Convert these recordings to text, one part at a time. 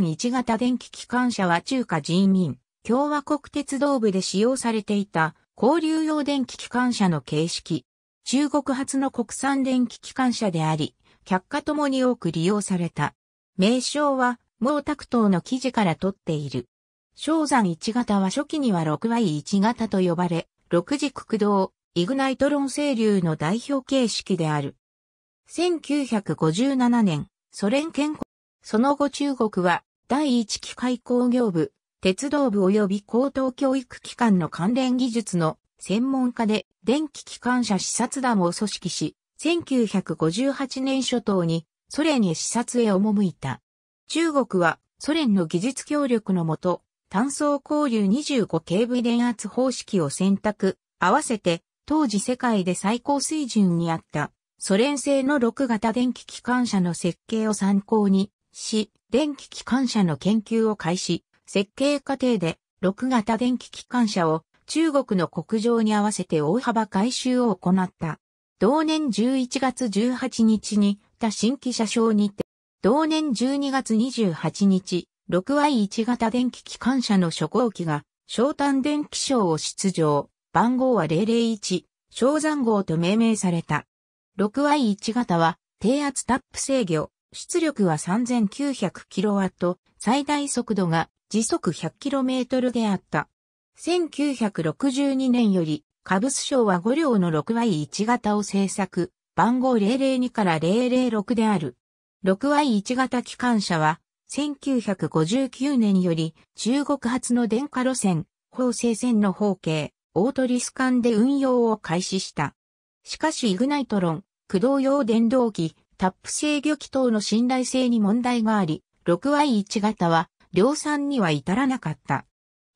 日型電気機関車は中華人民共和国鉄道部で使用されていた交流用電気機関車の形式。中国発の国産電気機関車であり、却下ともに多く利用された。名称は毛沢東の記事から取っている。昇山1型は初期には 6Y1 型と呼ばれ、6軸駆動、イグナイトロン整流の代表形式である。1957年、ソ連建国。その後中国は第1機械工業部、鉄道部及び高等教育機関の関連技術の専門家で電気機関車視察団を組織し、1958年初頭にソ連へ視察へ赴いた。中国はソ連の技術協力のもと、単素交流 25kV 電圧方式を選択、合わせて当時世界で最高水準にあったソ連製の6型電気機関車の設計を参考にし、電気機関車の研究を開始、設計過程で6型電気機関車を中国の国情に合わせて大幅改修を行った。同年11月18日に他新規車掌にて、同年12月28日、6Y1 型電気機関車の初号機が、小丹電気賞を出場、番号は001、小山号と命名された。6Y1 型は、低圧タップ制御、出力は 3900kW、最大速度が時速 100km であった。1962年より、下部省は5両の 6Y1 型を製作、番号002から006である。6Y1 型機関車は、1959年より中国発の電化路線、法制線の方形、オートリス間で運用を開始した。しかしイグナイトロン、駆動用電動機、タップ制御機等の信頼性に問題があり、6Y1 型は量産には至らなかった。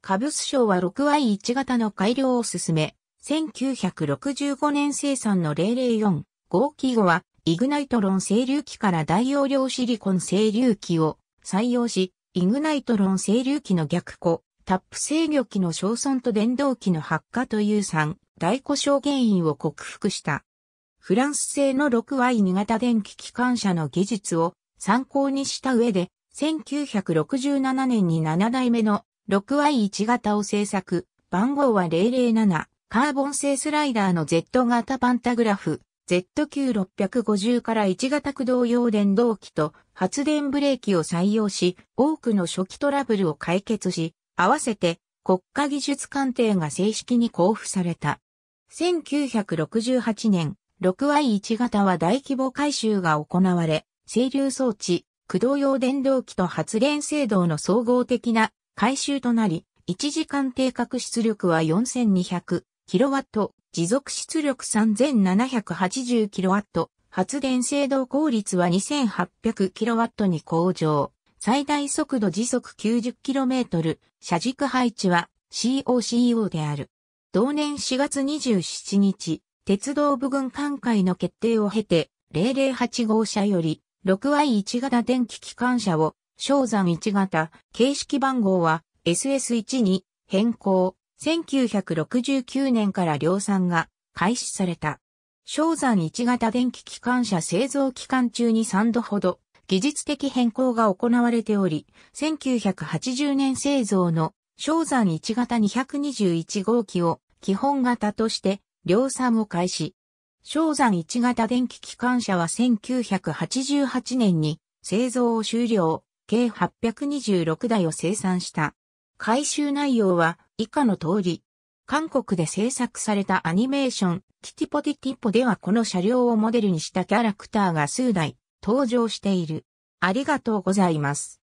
カブス省は 6Y1 型の改良を進め、1965年生産の004号機後は、イグナイトロン整流機から大容量シリコン整流機を採用し、イグナイトロン整流機の逆庫、タップ制御機の小損と電動機の発火という3大故障原因を克服した。フランス製の 6Y2 型電気機関車の技術を参考にした上で、1967年に7代目の 6Y1 型を製作、番号は007、カーボン製スライダーの Z 型パンタグラフ、ZQ650 から1型駆動用電動機と発電ブレーキを採用し、多くの初期トラブルを解決し、合わせて国家技術鑑定が正式に交付された。1968年、6Y1 型は大規模改修が行われ、整流装置、駆動用電動機と発電制動の総合的な改修となり、1時間定格出力は 4200kW、持続出力 3780kW、発電制動効率は 2800kW に向上。最大速度時速 90km、車軸配置は COCO である。同年4月27日、鉄道部軍艦会の決定を経て、008号車より 6Y1 型電気機関車を、昇山1型、形式番号は SS1 に変更、1969年から量産が開始された。昇山1型電気機関車製造期間中に3度ほど技術的変更が行われており、1980年製造の昇山1型221号機を基本型として量産を開始。昇山一型電気機関車は1988年に製造を終了、計826台を生産した。回収内容は以下の通り。韓国で制作されたアニメーション、キティポティティポではこの車両をモデルにしたキャラクターが数台登場している。ありがとうございます。